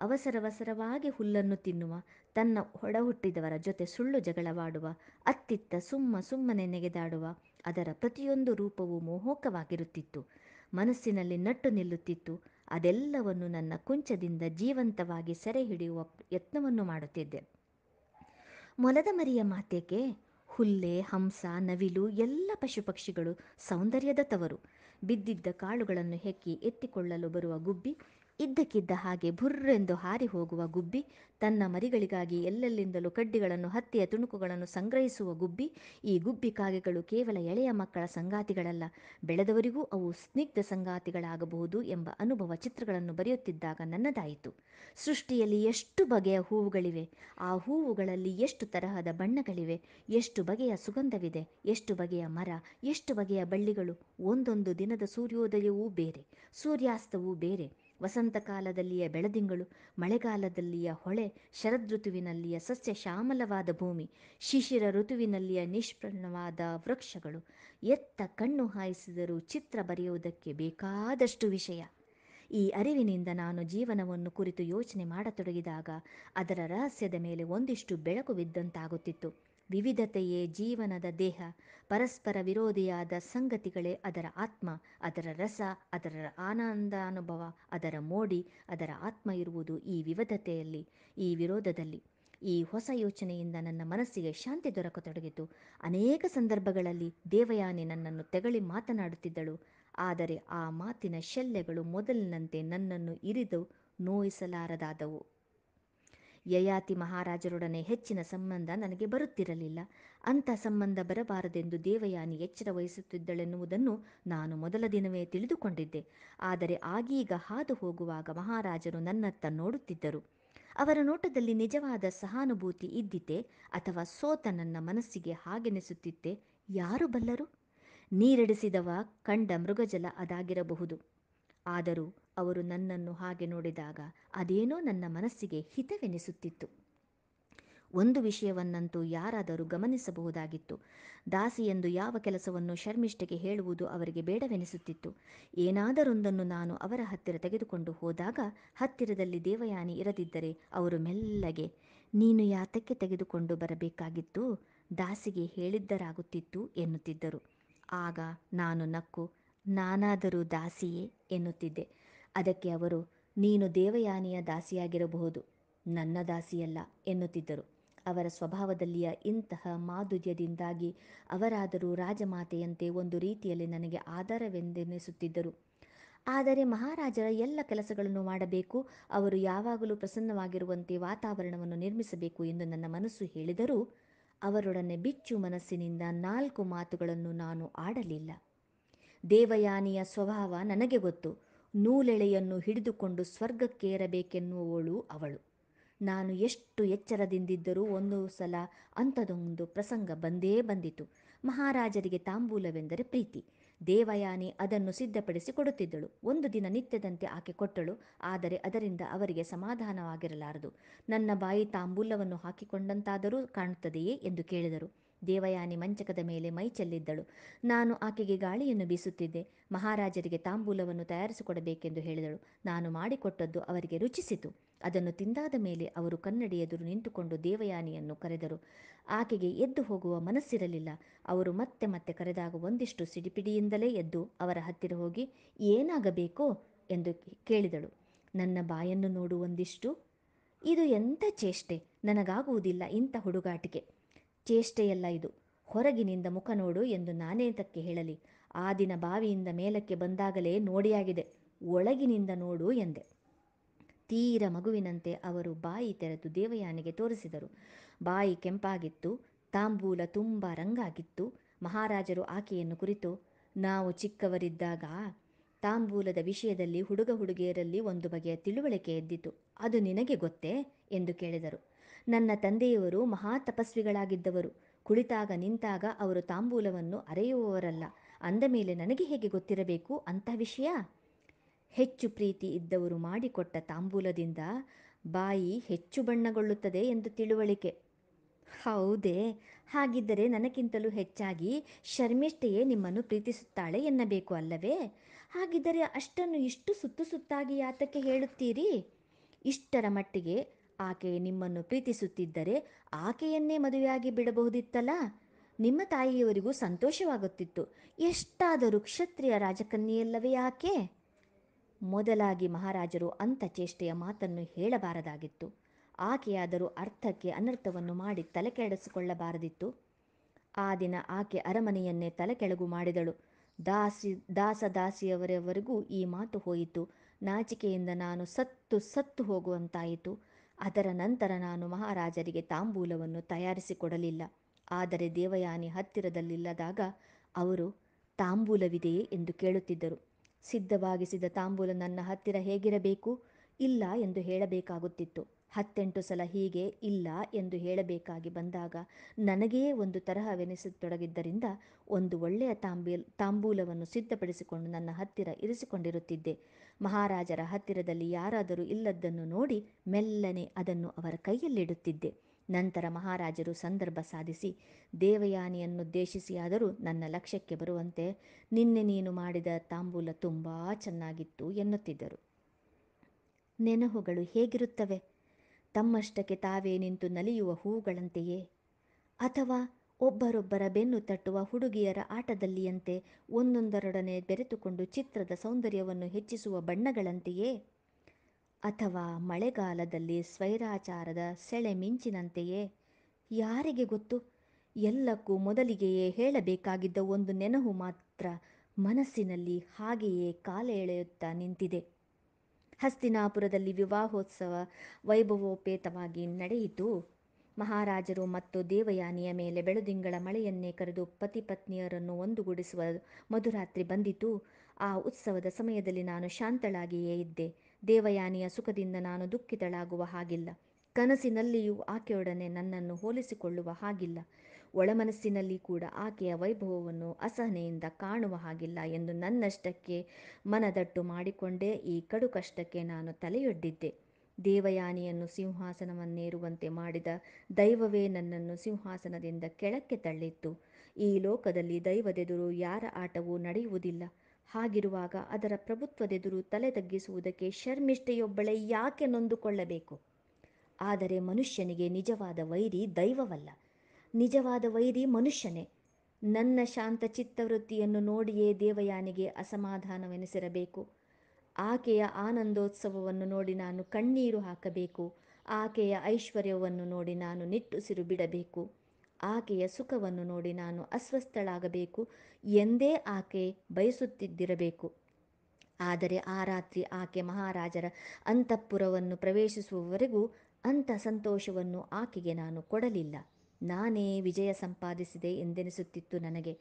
ಅವಸರವಸರವಾಗಿ ಹುಲ್ಲನ್ನು ತಿನ್ನುವ ತನ್ನ ಹೊಡಹುಟ್ಟಿದವರ ಜೊತೆ ಸುಳ್ಳು ಜಗಳವಾಡುವ ಅತ್ತಿತ್ತ ಸುಮ್ಮ ಸುಮ್ಮನೆ ನೆಗೆದಾಡುವ ಅದರ ಪ್ರತಿಯೊಂದು ರೂಪವೂ ಮೋಹಕವಾಗಿರುತ್ತಿತ್ತು ಮನಸ್ಸಿನಲ್ಲಿ ನಟ್ಟು ನಿಲ್ಲುತ್ತಿತ್ತು ಅದೆಲ್ಲವನ್ನು ನನ್ನ ಕುಂಚದಿಂದ ಜೀವಂತವಾಗಿ ಸೆರೆ ಹಿಡಿಯುವ ಯತ್ನವನ್ನು ಮಾಡುತ್ತಿದ್ದೆ ಮೊಲದ ಮರಿಯ ಮಾತೇಕೆ ಹುಲ್ಲೆ ಹಂಸ ನವಿಲು ಎಲ್ಲ ಪಶು ಪಕ್ಷಿಗಳು ಸೌಂದರ್ಯದ ತವರು ಬಿದ್ದಿದ್ದ ಕಾಳುಗಳನ್ನು ಹೆಕ್ಕಿ ಎತ್ತಿಕೊಳ್ಳಲು ಬರುವ ಗುಬ್ಬಿ ಇದ್ದಕ್ಕಿದ್ದ ಹಾಗೆ ಭುರ್ರೆಂದು ಹಾರಿ ಹೋಗುವ ಗುಬ್ಬಿ ತನ್ನ ಮರಿಗಳಿಗಾಗಿ ಎಲ್ಲೆಲ್ಲಿಂದಲೂ ಕಡ್ಡಿಗಳನ್ನು ಹತ್ತಿಯ ತುಣುಕುಗಳನ್ನು ಸಂಗ್ರಹಿಸುವ ಗುಬ್ಬಿ ಈ ಗುಬ್ಬಿ ಕಾಗೆಗಳು ಕೇವಲ ಎಳೆಯ ಮಕ್ಕಳ ಸಂಗಾತಿಗಳಲ್ಲ ಬೆಳೆದವರಿಗೂ ಅವು ಸ್ನಿಗ್ಧ ಸಂಗಾತಿಗಳಾಗಬಹುದು ಎಂಬ ಅನುಭವ ಚಿತ್ರಗಳನ್ನು ಬರೆಯುತ್ತಿದ್ದಾಗ ನನ್ನದಾಯಿತು ಸೃಷ್ಟಿಯಲ್ಲಿ ಎಷ್ಟು ಬಗೆಯ ಹೂವುಗಳಿವೆ ಆ ಹೂವುಗಳಲ್ಲಿ ಎಷ್ಟು ತರಹದ ಬಣ್ಣಗಳಿವೆ ಎಷ್ಟು ಬಗೆಯ ಸುಗಂಧವಿದೆ ಎಷ್ಟು ಬಗೆಯ ಮರ ಎಷ್ಟು ಬಗೆಯ ಬಳ್ಳಿಗಳು ಒಂದೊಂದು ದಿನದ ಸೂರ್ಯೋದಯವೂ ಬೇರೆ ಸೂರ್ಯಾಸ್ತವೂ ಬೇರೆ ವಸಂತಕಾಲದಲ್ಲಿಯ ಬೆಳದಿಂಗಳು ಮಳೆಗಾಲದಲ್ಲಿಯ ಹೊಳೆ ಶರದ್ ಋತುವಿನಲ್ಲಿಯ ಸಸ್ಯ ಶ್ಯಾಮಲವಾದ ಭೂಮಿ ಶಿಶಿರ ಋತುವಿನಲ್ಲಿಯ ನಿಷ್ಪ್ರಣವಾದ ವೃಕ್ಷಗಳು ಎತ್ತ ಕಣ್ಣು ಹಾಯಿಸಿದರೂ ಚಿತ್ರ ಬರೆಯುವುದಕ್ಕೆ ಬೇಕಾದಷ್ಟು ವಿಷಯ ಈ ಅರಿವಿನಿಂದ ನಾನು ಜೀವನವನ್ನು ಕುರಿತು ಯೋಚನೆ ಮಾಡತೊಡಗಿದಾಗ ಅದರ ರಹಸ್ಯದ ಮೇಲೆ ಒಂದಿಷ್ಟು ಬೆಳಕು ಬಿದ್ದಂತಾಗುತ್ತಿತ್ತು ವಿವಿಧತೆಯೇ ಜೀವನದ ದೇಹ ಪರಸ್ಪರ ವಿರೋಧಿಯಾದ ಸಂಗತಿಗಳೇ ಅದರ ಆತ್ಮ ಅದರ ರಸ ಅದರ ಆನಂದಾನುಭವ ಅದರ ಮೋಡಿ ಅದರ ಆತ್ಮ ಇರುವುದು ಈ ವಿವಿಧತೆಯಲ್ಲಿ ಈ ವಿರೋಧದಲ್ಲಿ ಈ ಹೊಸ ಯೋಚನೆಯಿಂದ ನನ್ನ ಮನಸ್ಸಿಗೆ ಶಾಂತಿ ದೊರಕತೊಡಗಿತು ಅನೇಕ ಸಂದರ್ಭಗಳಲ್ಲಿ ದೇವಯಾನಿ ನನ್ನನ್ನು ತೆಗಳಿ ಮಾತನಾಡುತ್ತಿದ್ದಳು ಆದರೆ ಆ ಮಾತಿನ ಶಲ್ಯಗಳು ಮೊದಲಿನಂತೆ ನನ್ನನ್ನು ಇರಿದು ನೋಯಿಸಲಾರದಾದವು ಯಯಾತಿ ಮಹಾರಾಜರೊಡನೆ ಹೆಚ್ಚಿನ ಸಂಬಂಧ ನನಗೆ ಬರುತ್ತಿರಲಿಲ್ಲ ಅಂಥ ಸಂಬಂಧ ಬರಬಾರದೆಂದು ದೇವಯಾನಿ ಎಚ್ಚರ ವಹಿಸುತ್ತಿದ್ದಳೆನ್ನುವುದನ್ನು ನಾನು ಮೊದಲ ದಿನವೇ ತಿಳಿದುಕೊಂಡಿದ್ದೆ ಆದರೆ ಆಗೀಗ ಹಾದು ಹೋಗುವಾಗ ಮಹಾರಾಜರು ನನ್ನತ್ತ ನೋಡುತ್ತಿದ್ದರು ಅವರ ನೋಟದಲ್ಲಿ ನಿಜವಾದ ಸಹಾನುಭೂತಿ ಇದ್ದಿತೆ ಅಥವಾ ಸೋತ ನನ್ನ ಮನಸ್ಸಿಗೆ ಹಾಗೆನಿಸುತ್ತಿತ್ತೆ ಯಾರು ಬಲ್ಲರು ನೀರೆಡಿಸಿದವ ಕಂಡ ಮೃಗಜಲ ಅದಾಗಿರಬಹುದು ಆದರೂ ಅವರು ನನ್ನನ್ನು ಹಾಗೆ ನೋಡಿದಾಗ ಅದೇನೋ ನನ್ನ ಮನಸ್ಸಿಗೆ ಹಿತವೆನಿಸುತ್ತಿತ್ತು ಒಂದು ವಿಷಯವನ್ನಂತೂ ಯಾರಾದರೂ ಗಮನಿಸಬಹುದಾಗಿತ್ತು ದಾಸಿ ಎಂದು ಯಾವ ಕೆಲಸವನ್ನು ಶರ್ಮಿಷ್ಠೆಗೆ ಹೇಳುವುದು ಅವರಿಗೆ ಬೇಡವೆನಿಸುತ್ತಿತ್ತು ಏನಾದರೊಂದನ್ನು ನಾನು ಅವರ ಹತ್ತಿರ ತೆಗೆದುಕೊಂಡು ಹೋದಾಗ ಹತ್ತಿರದಲ್ಲಿ ದೇವಯಾನಿ ಇರದಿದ್ದರೆ ಅವರು ಮೆಲ್ಲಗೆ ನೀನು ಯಾತಕ್ಕೆ ತೆಗೆದುಕೊಂಡು ಬರಬೇಕಾಗಿತ್ತು ದಾಸಿಗೆ ಹೇಳಿದ್ದರಾಗುತ್ತಿತ್ತು ಎನ್ನುತ್ತಿದ್ದರು ಆಗ ನಾನು ನಕ್ಕು ನಾನಾದರೂ ದಾಸಿಯೇ ಎನ್ನುತ್ತಿದ್ದೆ ಅದಕ್ಕೆ ಅವರು ನೀನು ದೇವಯಾನಿಯ ದಾಸಿಯಾಗಿರಬಹುದು ನನ್ನ ದಾಸಿಯಲ್ಲ ಎನ್ನುತ್ತಿದ್ದರು ಅವರ ಸ್ವಭಾವದಲ್ಲಿಯ ಇಂತಹ ಮಾಧುರ್ಯದಿಂದಾಗಿ ಅವರಾದರೂ ರಾಜಮಾತೆಯಂತೆ ಒಂದು ರೀತಿಯಲ್ಲಿ ನನಗೆ ಆಧಾರವೆಂದೆನಿಸುತ್ತಿದ್ದರು ಆದರೆ ಮಹಾರಾಜರ ಎಲ್ಲ ಕೆಲಸಗಳನ್ನು ಮಾಡಬೇಕು ಅವರು ಯಾವಾಗಲೂ ಪ್ರಸನ್ನವಾಗಿರುವಂತೆ ವಾತಾವರಣವನ್ನು ನಿರ್ಮಿಸಬೇಕು ಎಂದು ನನ್ನ ಮನಸ್ಸು ಹೇಳಿದರೂ ಅವರೊಡನೆ ಬಿಚ್ಚು ಮನಸ್ಸಿನಿಂದ ನಾಲ್ಕು ಮಾತುಗಳನ್ನು ನಾನು ಆಡಲಿಲ್ಲ ದೇವಯಾನಿಯ ಸ್ವಭಾವ ನನಗೆ ಗೊತ್ತು ನೂಲೆಳೆಯನ್ನು ಹಿಡಿದುಕೊಂಡು ಸ್ವರ್ಗಕ್ಕೇರಬೇಕೆನ್ನುವಳು ಅವಳು ನಾನು ಎಷ್ಟು ಎಚ್ಚರದಿಂದಿದ್ದರೂ ಒಂದು ಸಲ ಅಂಥದೊಂದು ಪ್ರಸಂಗ ಬಂದೇ ಬಂದಿತು ಮಹಾರಾಜರಿಗೆ ತಾಂಬೂಲವೆಂದರೆ ಪ್ರೀತಿ ದೇವಯಾನಿ ಅದನ್ನು ಸಿದ್ಧಪಡಿಸಿ ಕೊಡುತ್ತಿದ್ದಳು ಒಂದು ದಿನ ನಿತ್ಯದಂತೆ ಆಕೆ ಕೊಟ್ಟಳು ಆದರೆ ಅದರಿಂದ ಅವರಿಗೆ ಸಮಾಧಾನವಾಗಿರಲಾರದು ನನ್ನ ಬಾಯಿ ತಾಂಬೂಲವನ್ನು ಹಾಕಿಕೊಂಡಂತಾದರೂ ಕಾಣುತ್ತದೆಯೇ ಎಂದು ಕೇಳಿದರು ದೇವಯಾನಿ ಮಂಚಕದ ಮೇಲೆ ಮೈ ಚೆಲ್ಲಿದ್ದಳು ನಾನು ಆಕೆಗೆ ಗಾಳಿಯನ್ನು ಬೀಸುತ್ತಿದ್ದೆ ಮಹಾರಾಜರಿಗೆ ತಾಂಬೂಲವನ್ನು ತಯಾರಿಸಿಕೊಡಬೇಕೆಂದು ಹೇಳಿದಳು ನಾನು ಮಾಡಿಕೊಟ್ಟದ್ದು ಅವರಿಗೆ ರುಚಿಸಿತು ಅದನ್ನು ತಿಂದಾದ ಮೇಲೆ ಅವರು ಕನ್ನಡಿ ಎದುರು ನಿಂತುಕೊಂಡು ದೇವಯಾನಿಯನ್ನು ಕರೆದರು ಆಕೆಗೆ ಎದ್ದು ಹೋಗುವ ಮನಸ್ಸಿರಲಿಲ್ಲ ಅವರು ಮತ್ತೆ ಮತ್ತೆ ಕರೆದಾಗ ಒಂದಿಷ್ಟು ಸಿಡಿಪಿಡಿಯಿಂದಲೇ ಎದ್ದು ಅವರ ಹತ್ತಿರ ಹೋಗಿ ಏನಾಗಬೇಕೋ ಎಂದು ಕೇಳಿದಳು ನನ್ನ ಬಾಯನ್ನು ನೋಡು ಒಂದಿಷ್ಟು ಇದು ಎಂಥ ಚೇಷ್ಟೆ ನನಗಾಗುವುದಿಲ್ಲ ಇಂಥ ಹುಡುಗಾಟಿಕೆ ಚೇಷ್ಟೆಯಲ್ಲ ಇದು ಹೊರಗಿನಿಂದ ಮುಖ ನೋಡು ಎಂದು ನಾನೇ ತಕ್ಕೆ ಹೇಳಲಿ ಆ ದಿನ ಬಾವಿಯಿಂದ ಮೇಲಕ್ಕೆ ಬಂದಾಗಲೇ ನೋಡಿಯಾಗಿದೆ ಒಳಗಿನಿಂದ ನೋಡು ಎಂದೆ ತೀರ ಮಗುವಿನಂತೆ ಅವರು ಬಾಯಿ ತೆರೆದು ದೇವಯಾನಿಗೆ ತೋರಿಸಿದರು ಬಾಯಿ ಕೆಂಪಾಗಿತ್ತು ತಾಂಬೂಲ ತುಂಬ ರಂಗಾಗಿತ್ತು ಮಹಾರಾಜರು ಆಕೆಯನ್ನು ಕುರಿತು ನಾವು ಚಿಕ್ಕವರಿದ್ದಾಗ ತಾಂಬೂಲದ ವಿಷಯದಲ್ಲಿ ಹುಡುಗ ಹುಡುಗಿಯರಲ್ಲಿ ಒಂದು ಬಗೆಯ ತಿಳುವಳಿಕೆ ಎದ್ದಿತು ಅದು ನಿನಗೆ ಗೊತ್ತೇ ಎಂದು ಕೇಳಿದರು ನನ್ನ ತಂದೆಯವರು ಮಹಾ ತಪಸ್ವಿಗಳಾಗಿದ್ದವರು ಕುಳಿತಾಗ ನಿಂತಾಗ ಅವರು ತಾಂಬೂಲವನ್ನು ಅರೆಯುವವರಲ್ಲ ಅಂದ ಮೇಲೆ ನನಗೆ ಹೇಗೆ ಗೊತ್ತಿರಬೇಕು ಅಂತ ವಿಷಯ ಹೆಚ್ಚು ಪ್ರೀತಿ ಇದ್ದವರು ಮಾಡಿಕೊಟ್ಟ ತಾಂಬೂಲದಿಂದ ಬಾಯಿ ಹೆಚ್ಚು ಬಣ್ಣಗೊಳ್ಳುತ್ತದೆ ಎಂದು ತಿಳುವಳಿಕೆ ಹೌದೇ ಹಾಗಿದ್ದರೆ ನನಗಿಂತಲೂ ಹೆಚ್ಚಾಗಿ ಶರ್ಮಿಷ್ಠೆಯೇ ನಿಮ್ಮನ್ನು ಪ್ರೀತಿಸುತ್ತಾಳೆ ಎನ್ನಬೇಕು ಅಲ್ಲವೇ ಹಾಗಿದ್ದರೆ ಅಷ್ಟನ್ನು ಇಷ್ಟು ಸುತ್ತು ಸುತ್ತಾಗಿ ಯಾತಕ್ಕೆ ಹೇಳುತ್ತೀರಿ ಇಷ್ಟರ ಮಟ್ಟಿಗೆ ಆಕೆ ನಿಮ್ಮನ್ನು ಪ್ರೀತಿಸುತ್ತಿದ್ದರೆ ಆಕೆಯನ್ನೇ ಮದುವೆಯಾಗಿ ಬಿಡಬಹುದಿತ್ತಲ್ಲ ನಿಮ್ಮ ತಾಯಿಯವರಿಗೂ ಸಂತೋಷವಾಗುತ್ತಿತ್ತು ಎಷ್ಟಾದರೂ ಕ್ಷತ್ರಿಯ ರಾಜಕನ್ಯೆಯಲ್ಲವೇ ಆಕೆ ಮೊದಲಾಗಿ ಮಹಾರಾಜರು ಅಂಥ ಚೇಷ್ಟೆಯ ಮಾತನ್ನು ಹೇಳಬಾರದಾಗಿತ್ತು ಆಕೆಯಾದರೂ ಅರ್ಥಕ್ಕೆ ಅನರ್ಥವನ್ನು ಮಾಡಿ ತಲೆಕೆಡಿಸಿಕೊಳ್ಳಬಾರದಿತ್ತು ಆ ದಿನ ಆಕೆ ಅರಮನೆಯನ್ನೇ ತಲೆಕೆಳಗು ಮಾಡಿದಳು ದಾಸಿ ದಾಸ ದಾಸಿಯವರವರೆಗೂ ಈ ಮಾತು ಹೋಯಿತು ನಾಚಿಕೆಯಿಂದ ನಾನು ಸತ್ತು ಸತ್ತು ಹೋಗುವಂತಾಯಿತು ಅದರ ನಂತರ ನಾನು ಮಹಾರಾಜರಿಗೆ ತಾಂಬೂಲವನ್ನು ತಯಾರಿಸಿಕೊಡಲಿಲ್ಲ ಆದರೆ ದೇವಯಾನಿ ಹತ್ತಿರದಲ್ಲಿಲ್ಲದಾಗ ಅವರು ತಾಂಬೂಲವಿದೆಯೇ ಎಂದು ಕೇಳುತ್ತಿದ್ದರು ಸಿದ್ಧವಾಗಿಸಿದ ತಾಂಬೂಲ ನನ್ನ ಹತ್ತಿರ ಹೇಗಿರಬೇಕು ಇಲ್ಲ ಎಂದು ಹೇಳಬೇಕಾಗುತ್ತಿತ್ತು ಹತ್ತೆಂಟು ಸಲ ಹೀಗೆ ಇಲ್ಲ ಎಂದು ಹೇಳಬೇಕಾಗಿ ಬಂದಾಗ ನನಗೇ ಒಂದು ತರಹವೆನಿಸತೊಡಗಿದ್ದರಿಂದ ಒಂದು ಒಳ್ಳೆಯ ತಾಂಬೀಲ್ ತಾಂಬೂಲವನ್ನು ಸಿದ್ಧಪಡಿಸಿಕೊಂಡು ನನ್ನ ಹತ್ತಿರ ಇರಿಸಿಕೊಂಡಿರುತ್ತಿದ್ದೆ ಮಹಾರಾಜರ ಹತ್ತಿರದಲ್ಲಿ ಯಾರಾದರೂ ಇಲ್ಲದ್ದನ್ನು ನೋಡಿ ಮೆಲ್ಲನೆ ಅದನ್ನು ಅವರ ಕೈಯಲ್ಲಿಡುತ್ತಿದ್ದೆ ನಂತರ ಮಹಾರಾಜರು ಸಂದರ್ಭ ಸಾಧಿಸಿ ದೇವಯಾನಿಯನ್ನುದ್ದೇಶಿಸಿಯಾದರೂ ನನ್ನ ಲಕ್ಷ್ಯಕ್ಕೆ ಬರುವಂತೆ ನಿನ್ನೆ ನೀನು ಮಾಡಿದ ತಾಂಬೂಲ ತುಂಬ ಚೆನ್ನಾಗಿತ್ತು ಎನ್ನುತ್ತಿದ್ದರು ನೆನಹುಗಳು ಹೇಗಿರುತ್ತವೆ ತಮ್ಮಷ್ಟಕ್ಕೆ ತಾವೇ ನಿಂತು ನಲಿಯುವ ಹೂಗಳಂತೆಯೇ ಅಥವಾ ಒಬ್ಬರೊಬ್ಬರ ಬೆನ್ನು ತಟ್ಟುವ ಹುಡುಗಿಯರ ಆಟದಲ್ಲಿಯಂತೆ ಒಂದೊಂದರೊಡನೆ ಬೆರೆತುಕೊಂಡು ಚಿತ್ರದ ಸೌಂದರ್ಯವನ್ನು ಹೆಚ್ಚಿಸುವ ಬಣ್ಣಗಳಂತೆಯೇ ಅಥವಾ ಮಳೆಗಾಲದಲ್ಲಿ ಸ್ವೈರಾಚಾರದ ಸೆಳೆ ಮಿಂಚಿನಂತೆಯೇ ಯಾರಿಗೆ ಗೊತ್ತು ಎಲ್ಲಕ್ಕೂ ಮೊದಲಿಗೆಯೇ ಹೇಳಬೇಕಾಗಿದ್ದ ಒಂದು ನೆನಹು ಮಾತ್ರ ಮನಸ್ಸಿನಲ್ಲಿ ಹಾಗೆಯೇ ಕಾಲ ಎಳೆಯುತ್ತಾ ನಿಂತಿದೆ ಹಸ್ತಿನಾಪುರದಲ್ಲಿ ವಿವಾಹೋತ್ಸವ ವೈಭವೋಪೇತವಾಗಿ ನಡೆಯಿತು ಮಹಾರಾಜರು ಮತ್ತು ದೇವಯಾನಿಯ ಮೇಲೆ ಬೆಳದಿಂಗಳ ಮಳೆಯನ್ನೇ ಕರೆದು ಪತಿಪತ್ನಿಯರನ್ನು ಒಂದುಗೂಡಿಸುವ ಮಧುರಾತ್ರಿ ಬಂದಿತು ಆ ಉತ್ಸವದ ಸಮಯದಲ್ಲಿ ನಾನು ಶಾಂತಳಾಗಿಯೇ ಇದ್ದೆ ದೇವಯಾನಿಯ ಸುಖದಿಂದ ನಾನು ದುಃಖಿತಳಾಗುವ ಹಾಗಿಲ್ಲ ಕನಸಿನಲ್ಲಿಯೂ ಆಕೆಯೊಡನೆ ನನ್ನನ್ನು ಹೋಲಿಸಿಕೊಳ್ಳುವ ಹಾಗಿಲ್ಲ ಒಳಮನಸ್ಸಿನಲ್ಲಿ ಕೂಡ ಆಕೆಯ ವೈಭವವನ್ನು ಅಸಹನೆಯಿಂದ ಕಾಣುವ ಹಾಗಿಲ್ಲ ಎಂದು ನನ್ನಷ್ಟಕ್ಕೆ ಮನದಟ್ಟು ಮಾಡಿಕೊಂಡೇ ಈ ಕಡು ಕಷ್ಟಕ್ಕೆ ನಾನು ತಲೆಯೊಡ್ಡಿದ್ದೆ ದೇವಯಾನಿಯನ್ನು ಸಿಂಹಾಸನವನ್ನೇರುವಂತೆ ಮಾಡಿದ ದೈವವೇ ನನ್ನನ್ನು ಸಿಂಹಾಸನದಿಂದ ಕೆಳಕ್ಕೆ ತಳ್ಳಿತ್ತು ಈ ಲೋಕದಲ್ಲಿ ದೈವದೆದುರು ಯಾರ ಆಟವೂ ನಡೆಯುವುದಿಲ್ಲ ಹಾಗಿರುವಾಗ ಅದರ ಪ್ರಭುತ್ವದೆದುರು ತಲೆ ತಗ್ಗಿಸುವುದಕ್ಕೆ ಶರ್ಮಿಷ್ಠೆಯೊಬ್ಬಳೇ ಯಾಕೆ ನೊಂದುಕೊಳ್ಳಬೇಕು ಆದರೆ ಮನುಷ್ಯನಿಗೆ ನಿಜವಾದ ವೈರಿ ದೈವವಲ್ಲ ನಿಜವಾದ ವೈರಿ ಮನುಷ್ಯನೇ ನನ್ನ ಶಾಂತ ಚಿತ್ತವೃತ್ತಿಯನ್ನು ನೋಡಿಯೇ ದೇವಯಾನಿಗೆ ಅಸಮಾಧಾನವೆನಿಸಿರಬೇಕು ಆಕೆಯ ಆನಂದೋತ್ಸವವನ್ನು ನೋಡಿ ನಾನು ಕಣ್ಣೀರು ಹಾಕಬೇಕು ಆಕೆಯ ಐಶ್ವರ್ಯವನ್ನು ನೋಡಿ ನಾನು ನಿಟ್ಟುಸಿರು ಬಿಡಬೇಕು ಆಕೆಯ ಸುಖವನ್ನು ನೋಡಿ ನಾನು ಅಸ್ವಸ್ಥಳಾಗಬೇಕು ಎಂದೇ ಆಕೆ ಬಯಸುತ್ತಿದ್ದಿರಬೇಕು ಆದರೆ ಆ ರಾತ್ರಿ ಆಕೆ ಮಹಾರಾಜರ ಅಂತಃಪುರವನ್ನು ಪ್ರವೇಶಿಸುವವರೆಗೂ ಅಂಥ ಸಂತೋಷವನ್ನು ಆಕೆಗೆ ನಾನು ಕೊಡಲಿಲ್ಲ ನಾನೇ ವಿಜಯ ಸಂಪಾದಿಸಿದೆ ಎಂದೆನಿಸುತ್ತಿತ್ತು ನನಗೆ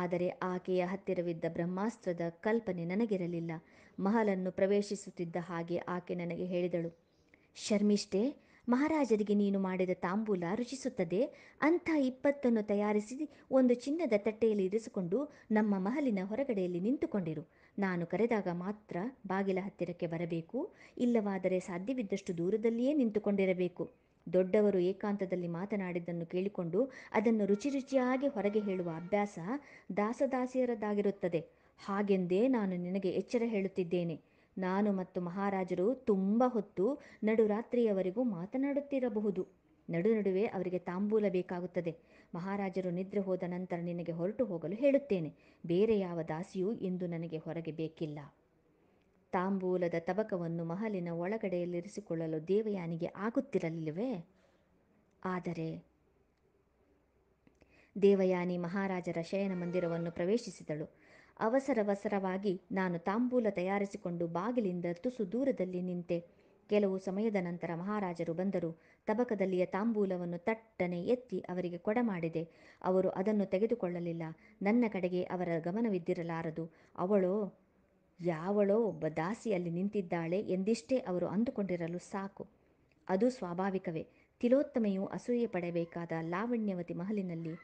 ಆದರೆ ಆಕೆಯ ಹತ್ತಿರವಿದ್ದ ಬ್ರಹ್ಮಾಸ್ತ್ರದ ಕಲ್ಪನೆ ನನಗಿರಲಿಲ್ಲ ಮಹಲನ್ನು ಪ್ರವೇಶಿಸುತ್ತಿದ್ದ ಹಾಗೆ ಆಕೆ ನನಗೆ ಹೇಳಿದಳು ಶರ್ಮಿಷ್ಠೆ ಮಹಾರಾಜರಿಗೆ ನೀನು ಮಾಡಿದ ತಾಂಬೂಲ ರುಚಿಸುತ್ತದೆ ಅಂಥ ಇಪ್ಪತ್ತನ್ನು ತಯಾರಿಸಿ ಒಂದು ಚಿನ್ನದ ತಟ್ಟೆಯಲ್ಲಿ ಇರಿಸಿಕೊಂಡು ನಮ್ಮ ಮಹಲಿನ ಹೊರಗಡೆಯಲ್ಲಿ ನಿಂತುಕೊಂಡಿರು ನಾನು ಕರೆದಾಗ ಮಾತ್ರ ಬಾಗಿಲ ಹತ್ತಿರಕ್ಕೆ ಬರಬೇಕು ಇಲ್ಲವಾದರೆ ಸಾಧ್ಯವಿದ್ದಷ್ಟು ದೂರದಲ್ಲಿಯೇ ನಿಂತುಕೊಂಡಿರಬೇಕು ದೊಡ್ಡವರು ಏಕಾಂತದಲ್ಲಿ ಮಾತನಾಡಿದ್ದನ್ನು ಕೇಳಿಕೊಂಡು ಅದನ್ನು ರುಚಿ ರುಚಿಯಾಗಿ ಹೊರಗೆ ಹೇಳುವ ಅಭ್ಯಾಸ ದಾಸದಾಸಿಯರದ್ದಾಗಿರುತ್ತದೆ ಹಾಗೆಂದೇ ನಾನು ನಿನಗೆ ಎಚ್ಚರ ಹೇಳುತ್ತಿದ್ದೇನೆ ನಾನು ಮತ್ತು ಮಹಾರಾಜರು ತುಂಬ ಹೊತ್ತು ನಡುರಾತ್ರಿಯವರೆಗೂ ಮಾತನಾಡುತ್ತಿರಬಹುದು ನಡು ನಡುವೆ ಅವರಿಗೆ ತಾಂಬೂಲ ಬೇಕಾಗುತ್ತದೆ ಮಹಾರಾಜರು ನಿದ್ರೆ ಹೋದ ನಂತರ ನಿನಗೆ ಹೊರಟು ಹೋಗಲು ಹೇಳುತ್ತೇನೆ ಬೇರೆ ಯಾವ ದಾಸಿಯೂ ಇಂದು ನನಗೆ ಹೊರಗೆ ಬೇಕಿಲ್ಲ ತಾಂಬೂಲದ ತಬಕವನ್ನು ಮಹಲಿನ ಒಳಗಡೆಯಲ್ಲಿರಿಸಿಕೊಳ್ಳಲು ದೇವಯಾನಿಗೆ ಆಗುತ್ತಿರಲಿಲ್ಲವೇ ಆದರೆ ದೇವಯಾನಿ ಮಹಾರಾಜರ ಶಯನ ಮಂದಿರವನ್ನು ಪ್ರವೇಶಿಸಿದಳು ಅವಸರವಸರವಾಗಿ ನಾನು ತಾಂಬೂಲ ತಯಾರಿಸಿಕೊಂಡು ಬಾಗಿಲಿಂದ ತುಸು ದೂರದಲ್ಲಿ ನಿಂತೆ ಕೆಲವು ಸಮಯದ ನಂತರ ಮಹಾರಾಜರು ಬಂದರು ತಬಕದಲ್ಲಿಯ ತಾಂಬೂಲವನ್ನು ತಟ್ಟನೆ ಎತ್ತಿ ಅವರಿಗೆ ಕೊಡಮಾಡಿದೆ ಅವರು ಅದನ್ನು ತೆಗೆದುಕೊಳ್ಳಲಿಲ್ಲ ನನ್ನ ಕಡೆಗೆ ಅವರ ಗಮನವಿದ್ದಿರಲಾರದು ಅವಳೋ ಯಾವಳೋ ಒಬ್ಬ ದಾಸಿಯಲ್ಲಿ ನಿಂತಿದ್ದಾಳೆ ಎಂದಿಷ್ಟೇ ಅವರು ಅಂದುಕೊಂಡಿರಲು ಸಾಕು ಅದು ಸ್ವಾಭಾವಿಕವೇ ತಿಲೋತ್ತಮೆಯು ಅಸೂಯೆ ಪಡೆಯಬೇಕಾದ ಲಾವಣ್ಯವತಿ ಮಹಲಿನಲ್ಲಿ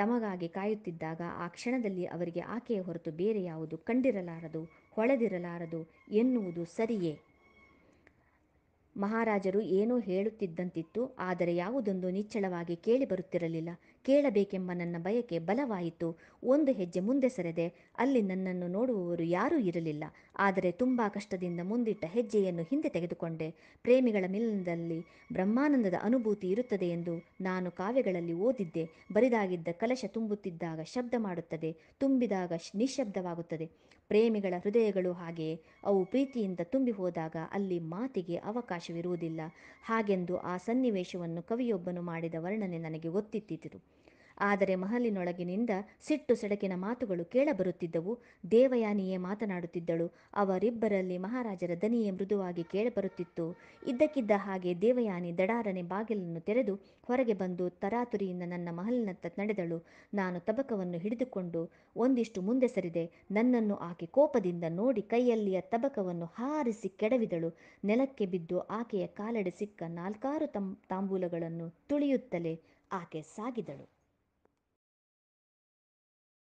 ತಮಗಾಗಿ ಕಾಯುತ್ತಿದ್ದಾಗ ಆ ಕ್ಷಣದಲ್ಲಿ ಅವರಿಗೆ ಆಕೆಯ ಹೊರತು ಬೇರೆ ಯಾವುದು ಕಂಡಿರಲಾರದು ಹೊಳೆದಿರಲಾರದು ಎನ್ನುವುದು ಸರಿಯೇ ಮಹಾರಾಜರು ಏನೋ ಹೇಳುತ್ತಿದ್ದಂತಿತ್ತು ಆದರೆ ಯಾವುದೊಂದು ನಿಚ್ಚಳವಾಗಿ ಕೇಳಿ ಬರುತ್ತಿರಲಿಲ್ಲ ಕೇಳಬೇಕೆಂಬ ನನ್ನ ಬಯಕೆ ಬಲವಾಯಿತು ಒಂದು ಹೆಜ್ಜೆ ಮುಂದೆ ಸರಿದೆ ಅಲ್ಲಿ ನನ್ನನ್ನು ನೋಡುವವರು ಯಾರೂ ಇರಲಿಲ್ಲ ಆದರೆ ತುಂಬಾ ಕಷ್ಟದಿಂದ ಮುಂದಿಟ್ಟ ಹೆಜ್ಜೆಯನ್ನು ಹಿಂದೆ ತೆಗೆದುಕೊಂಡೆ ಪ್ರೇಮಿಗಳ ಮಿಲನದಲ್ಲಿ ಬ್ರಹ್ಮಾನಂದದ ಅನುಭೂತಿ ಇರುತ್ತದೆ ಎಂದು ನಾನು ಕಾವ್ಯಗಳಲ್ಲಿ ಓದಿದ್ದೆ ಬರಿದಾಗಿದ್ದ ಕಲಶ ತುಂಬುತ್ತಿದ್ದಾಗ ಶಬ್ದ ಮಾಡುತ್ತದೆ ತುಂಬಿದಾಗ ನಿಶ್ಶಬ್ದವಾಗುತ್ತದೆ ಪ್ರೇಮಿಗಳ ಹೃದಯಗಳು ಹಾಗೆ ಅವು ಪ್ರೀತಿಯಿಂದ ತುಂಬಿ ಹೋದಾಗ ಅಲ್ಲಿ ಮಾತಿಗೆ ಅವಕಾಶವಿರುವುದಿಲ್ಲ ಹಾಗೆಂದು ಆ ಸನ್ನಿವೇಶವನ್ನು ಕವಿಯೊಬ್ಬನು ಮಾಡಿದ ವರ್ಣನೆ ನನಗೆ ಗೊತ್ತಿದ್ದಿತು ಆದರೆ ಮಹಲಿನೊಳಗಿನಿಂದ ಸಿಟ್ಟು ಸೆಡಕಿನ ಮಾತುಗಳು ಕೇಳಬರುತ್ತಿದ್ದವು ದೇವಯಾನಿಯೇ ಮಾತನಾಡುತ್ತಿದ್ದಳು ಅವರಿಬ್ಬರಲ್ಲಿ ಮಹಾರಾಜರ ದನಿಯೇ ಮೃದುವಾಗಿ ಕೇಳಬರುತ್ತಿತ್ತು ಇದ್ದಕ್ಕಿದ್ದ ಹಾಗೆ ದೇವಯಾನಿ ದಡಾರನೆ ಬಾಗಿಲನ್ನು ತೆರೆದು ಹೊರಗೆ ಬಂದು ತರಾತುರಿಯಿಂದ ನನ್ನ ಮಹಲಿನತ್ತ ನಡೆದಳು ನಾನು ತಬಕವನ್ನು ಹಿಡಿದುಕೊಂಡು ಒಂದಿಷ್ಟು ಮುಂದೆ ಸರಿದೆ ನನ್ನನ್ನು ಆಕೆ ಕೋಪದಿಂದ ನೋಡಿ ಕೈಯಲ್ಲಿಯ ತಬಕವನ್ನು ಹಾರಿಸಿ ಕೆಡವಿದಳು ನೆಲಕ್ಕೆ ಬಿದ್ದು ಆಕೆಯ ಕಾಲಡೆ ಸಿಕ್ಕ ನಾಲ್ಕಾರು ತಂ ತಾಂಬೂಲಗಳನ್ನು ತುಳಿಯುತ್ತಲೇ ಆಕೆ ಸಾಗಿದಳು